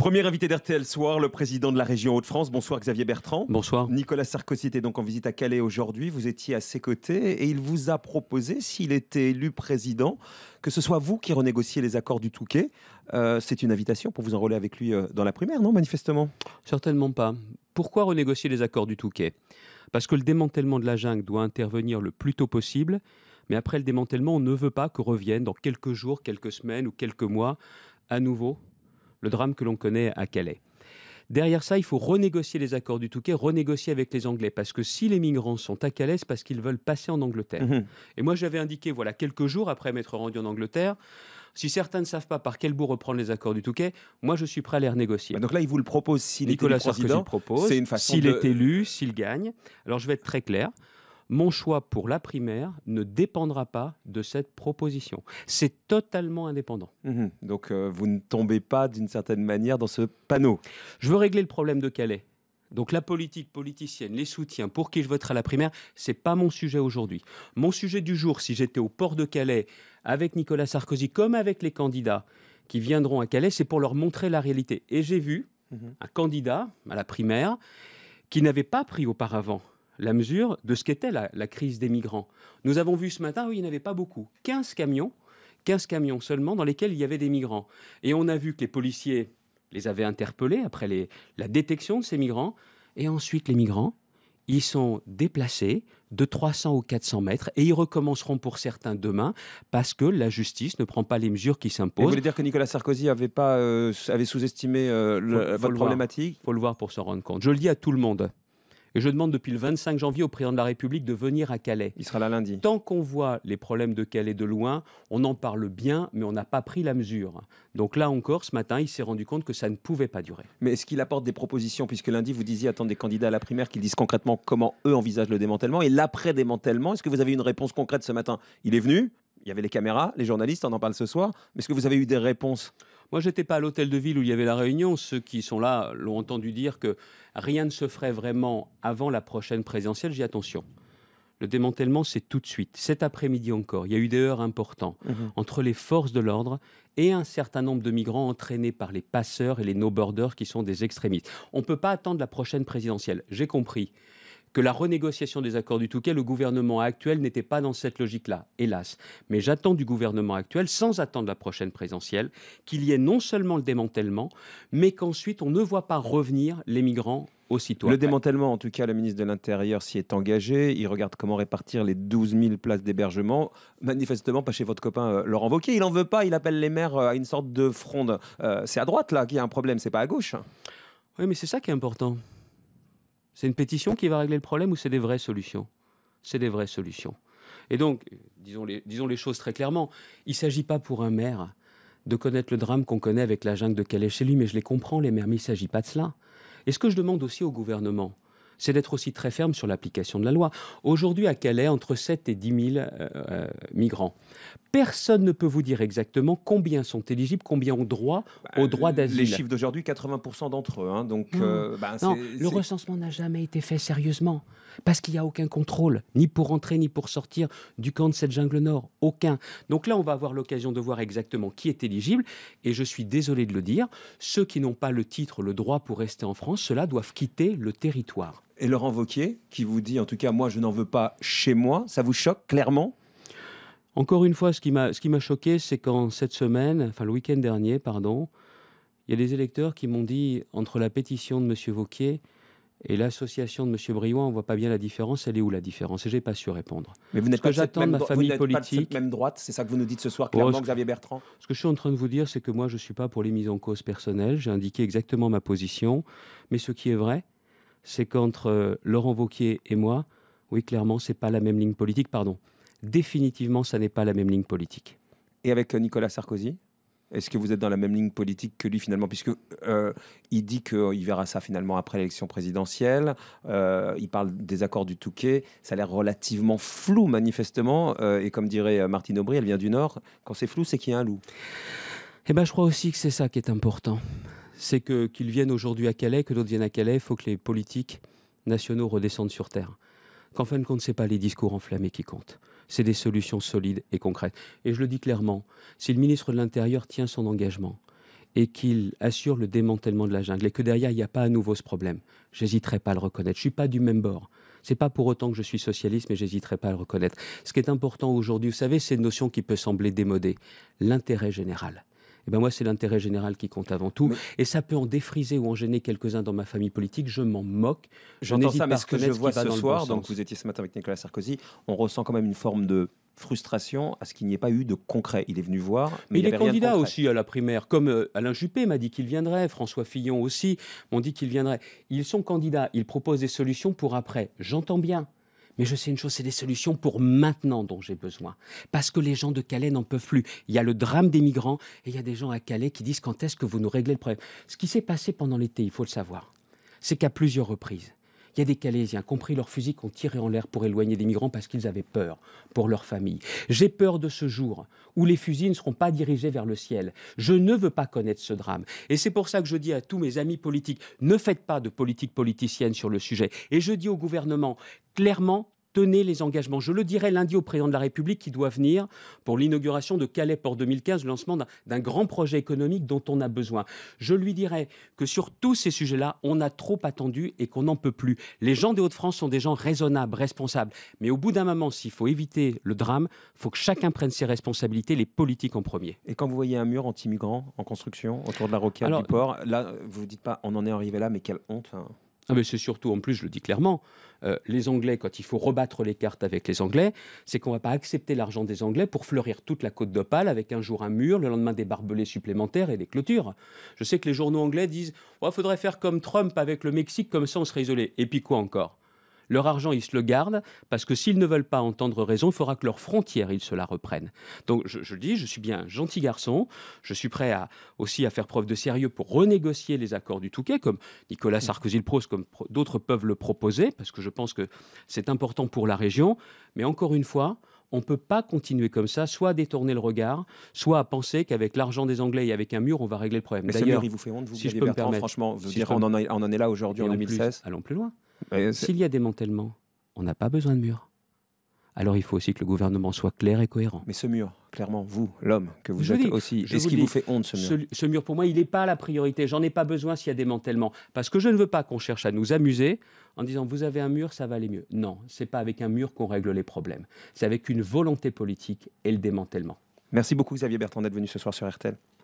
Premier invité d'RTL Soir, le président de la région Hauts-de-France. Bonsoir Xavier Bertrand. Bonsoir. Nicolas Sarkozy était donc en visite à Calais aujourd'hui. Vous étiez à ses côtés et il vous a proposé, s'il était élu président, que ce soit vous qui renégociez les accords du Touquet. Euh, c'est une invitation pour vous enrôler avec lui euh, dans la primaire, non, manifestement Certainement pas. Pourquoi renégocier les accords du Touquet Parce que le démantèlement de la jungle doit intervenir le plus tôt possible. Mais après le démantèlement, on ne veut pas que revienne dans quelques jours, quelques semaines ou quelques mois à nouveau le drame que l'on connaît à Calais. Derrière ça, il faut renégocier les accords du Touquet, renégocier avec les Anglais, parce que si les migrants sont à Calais, c'est parce qu'ils veulent passer en Angleterre. Mhm. Et moi, j'avais indiqué, voilà, quelques jours après m'être rendu en Angleterre, si certains ne savent pas par quel bout reprendre les accords du Touquet, moi je suis prêt à les renégocier. Bah, donc là, il vous le propose si Nicolas propose. S'il est élu, s'il gagne. Alors je vais être très clair mon choix pour la primaire ne dépendra pas de cette proposition. C'est totalement indépendant. Mhm. Donc euh, vous ne tombez pas d'une certaine manière dans ce panneau. Je veux régler le problème de Calais. Donc la politique politicienne, les soutiens, pour qui je voterai à la primaire, c'est pas mon sujet aujourd'hui. Mon sujet du jour, si j'étais au port de Calais avec Nicolas Sarkozy comme avec les candidats qui viendront à Calais, c'est pour leur montrer la réalité. Et j'ai vu mhm. un candidat à la primaire qui n'avait pas pris auparavant la mesure de ce qu'était la, crise des migrants. Nous avons vu ce matin, oui, il n'y avait pas beaucoup, 15 camions, 15 camions seulement dans lesquels il y avait des migrants. Et on a vu que les policiers les avaient interpellés après la détection de ces migrants. Et ensuite, les migrants, ils sont déplacés de 300 ou 400 mètres et ils recommenceront pour certains demain parce que la justice ne prend pas les mesures qui s'imposent. Vous voulez dire que Nicolas Sarkozy avait, euh, avait sous-estimé euh, votre problématique Il faut le voir pour s'en rendre compte. Je le dis à tout le monde. Et je demande depuis le 25 janvier au président de la République de venir à Calais. Il sera là lundi. Tant qu'on voit les problèmes de Calais de loin, on en parle bien, mais on n'a pas pris la mesure. Donc là encore, ce matin, il s'est rendu compte que ça ne pouvait pas durer. Mais est-ce qu'il apporte des propositions Puisque lundi, vous disiez attendre des candidats à la primaire qu'ils disent concrètement comment eux envisagent le démantèlement. Et l'après-démantèlement, est-ce que vous avez une réponse concrète ce matin Il est venu, il y avait les caméras, les journalistes, on en parle ce soir. Mais est-ce que vous avez eu des réponses moi, j'étais pas à l'hôtel de ville où il y avait la réunion. Ceux qui sont là l'ont entendu dire que rien ne se ferait vraiment avant la prochaine présidentielle. J'ai attention. Le démantèlement, c'est tout de suite, cet après-midi encore. Il y a eu des heures importantes mmh entre les forces de l'ordre et un certain nombre de migrants entraînés par les passeurs et les no-borders qui sont des extrémistes. On ne peut pas attendre la prochaine présidentielle, j'ai compris que la renégociation des accords du Touquet, le gouvernement actuel n'était pas dans cette logique-là, hélas. Mais j'attends du gouvernement actuel, sans attendre la prochaine présidentielle, qu'il y ait non seulement le démantèlement, mais qu'ensuite on ne voit pas revenir les migrants Aussitôt le démantèlement, en tout cas, le ministre de l'Intérieur s'y est engagé. Il regarde comment répartir les 12 000 places d'hébergement. Manifestement, pas chez votre copain euh, Laurent Wauquiez. Il n'en veut pas. Il appelle les maires euh, à une sorte de fronde. Euh, c'est à droite, là, qu'il y a un problème. C'est pas à gauche. Oui, mais c'est ça qui est important. C'est une pétition qui va régler le problème ou c'est des vraies solutions C'est des vraies solutions. Et donc, disons les, choses très clairement, il ne s'agit pas pour un maire de connaître le drame qu'on connaît avec la jungle de Calais chez lui, mais je les comprends, les maires, mais il ne s'agit pas de cela. Et ce que je demande aussi au gouvernement, c'est d'être aussi très ferme sur l'application de la loi. Aujourd'hui, à Calais, entre 7 et 10 000 euh, euh, migrants Personne ne peut vous dire exactement combien sont éligibles, combien ont droit bah, au droit d'asile. Les chiffres d'aujourd'hui, 80% d'entre eux. Hein, donc, mmh. euh, bah, le recensement n'a jamais été fait sérieusement parce qu'il n'y a aucun contrôle, ni pour entrer ni pour sortir du camp de cette jungle nord, aucun. Donc là, on va avoir l'occasion de voir exactement qui est éligible. Et je suis désolé de le dire, ceux qui n'ont pas le titre, le droit pour rester en France, ceux-là doivent quitter le territoire. Et Laurent Vauquier, qui vous dit en tout cas, moi je n'en veux pas chez moi, ça vous choque clairement encore une fois, ce qui m'a choqué, c'est qu'en cette semaine, enfin le week-end dernier, pardon, il y a des électeurs qui m'ont dit, entre la pétition de M. Vauquier et l'association de M. Briouin, on ne voit pas bien la différence. Elle est où la différence Et je n'ai pas su répondre. Mais vous n'êtes pas, ma famille politique. de cette même droite, c'est ça que vous nous dites ce soir, oh, clairement, Xavier Bertrand Ce que je suis en train de vous dire, c'est que moi, je ne suis pas pour les mises en cause personnelles. J'ai indiqué exactement ma position. Mais ce qui est vrai, c'est qu'entre euh, Laurent Vauquier et moi, oui, clairement, ce n'est pas la même ligne politique. Pardon définitivement, ça n'est pas la même ligne politique. Et avec euh, Nicolas Sarkozy est-ce que vous êtes dans la même ligne politique que lui finalement Puisque euh, il dit qu'il verra ça finalement après l'élection présidentielle. Euh, il parle des accords du Touquet. Ça a l'air relativement flou manifestement. et comme dirait Martine Aubry, elle vient du Nord. Quand c'est flou, c'est qu'il y a un loup. Eh ben, je crois aussi que c'est ça qui est important. C'est que qu'ils viennent aujourd'hui à Calais, que d'autres viennent à Calais. Il faut que les politiques nationaux redescendent sur terre qu'en fin de compte, ce n'est pas les discours enflammés qui comptent, c'est des solutions solides et concrètes. Et je le dis clairement, si le ministre de l'Intérieur tient son engagement et qu'il assure le démantèlement de la jungle et que derrière, il n'y a pas à nouveau ce problème, j'hésiterai pas à le reconnaître. Je ne suis pas du même bord. Ce n'est pas pour autant que je suis socialiste, mais j'hésiterai pas à le reconnaître. Ce qui est important aujourd'hui, vous savez, c'est une notion qui peut sembler démodée, l'intérêt général. Eh ben, moi, c'est l'intérêt général qui compte avant tout. Et ça peut en défriser ou en gêner quelques-uns dans ma famille politique. Je m'en moque. J'entends ça, mais ce que je vois ce, soir, donc vous étiez ce matin avec Nicolas Sarkozy, on ressent quand même une forme de frustration à ce qu'il n'y ait pas eu de concret. Il est venu voir, mais, mais il, il, est candidat aussi à la primaire, comme euh, Alain Juppé m'a dit qu'il viendrait, François Fillon aussi m'ont dit qu'il viendrait. Ils sont candidats, ils proposent des solutions pour après. J'entends bien. Mais je sais une chose, c'est des solutions pour maintenant dont j'ai besoin. Parce que les gens de Calais n'en peuvent plus. Il y a le drame des migrants et il y a des gens à Calais qui disent quand est-ce que vous nous réglez le problème. Ce qui s'est passé pendant l'été, il faut le savoir, c'est qu'à plusieurs reprises, il y a des Calaisiens, compris leurs fusils, qui ont tiré en l'air pour éloigner des migrants parce qu'ils avaient peur pour leur famille. J'ai peur de ce jour où les fusils ne seront pas dirigés vers le ciel. Je ne veux pas connaître ce drame. Et c'est pour ça que je dis à tous mes amis politiques, ne faites pas de politique politicienne sur le sujet. Et je dis au gouvernement, clairement, tenez les engagements. Je le dirai lundi au président de la République qui doit venir pour l'inauguration de Calais Port 2015, le lancement d'un grand projet économique dont on a besoin. Je lui dirai que sur tous ces sujets-là, on a trop attendu et qu'on n'en peut plus. Les gens des Hauts-de-France sont des gens raisonnables, responsables. Mais au bout d'un moment, s'il faut éviter le drame, il faut que chacun prenne ses responsabilités, les politiques en premier. Et quand vous voyez un mur anti-migrants en construction autour de la roquette du port, là, vous ne dites pas on en est arrivé là, mais quelle honte hein. Ah c'est surtout, en plus, je le dis clairement, euh, les Anglais, quand il faut rebattre les cartes avec les Anglais, c'est qu'on ne va pas accepter l'argent des Anglais pour fleurir toute la côte d'Opale avec un jour un mur, le lendemain des barbelés supplémentaires et des clôtures. Je sais que les journaux anglais disent il faudrait faire comme Trump avec le Mexique, comme ça on serait isolé. Et puis quoi encore leur argent, ils se le gardent parce que s'ils ne veulent pas entendre raison, il faudra que leurs frontières, ils se la reprennent. Donc je, je, dis, je suis bien un gentil garçon, je suis prêt aussi à faire preuve de sérieux pour renégocier les accords du Touquet, comme Nicolas Sarkozy le comme d'autres peuvent le proposer, parce que je pense que c'est important pour la région. Mais encore une fois, on ne peut pas continuer comme ça, soit à détourner le regard, soit à penser qu'avec l'argent des Anglais et avec un mur, on va régler le problème. Mais il vous fait honte, vous si je peux franchement, on, en est, là aujourd'hui en 2016. allons plus loin. S'il y a démantèlement, on n'a pas besoin de mur alors il faut aussi que le gouvernement soit clair et cohérent. Mais ce mur, clairement, vous, l'homme, que vous je aussi, est-ce qu'il vous fait honte ce mur ce, mur, pour moi, il n'est pas la priorité. J'en ai pas besoin s'il y a démantèlement. Parce que je ne veux pas qu'on cherche à nous amuser en disant vous avez un mur, ça va aller mieux. Non, c'est pas avec un mur qu'on règle les problèmes. C'est avec une volonté politique et le démantèlement. Merci beaucoup, Xavier Bertrand, d'être venu ce soir sur RTL.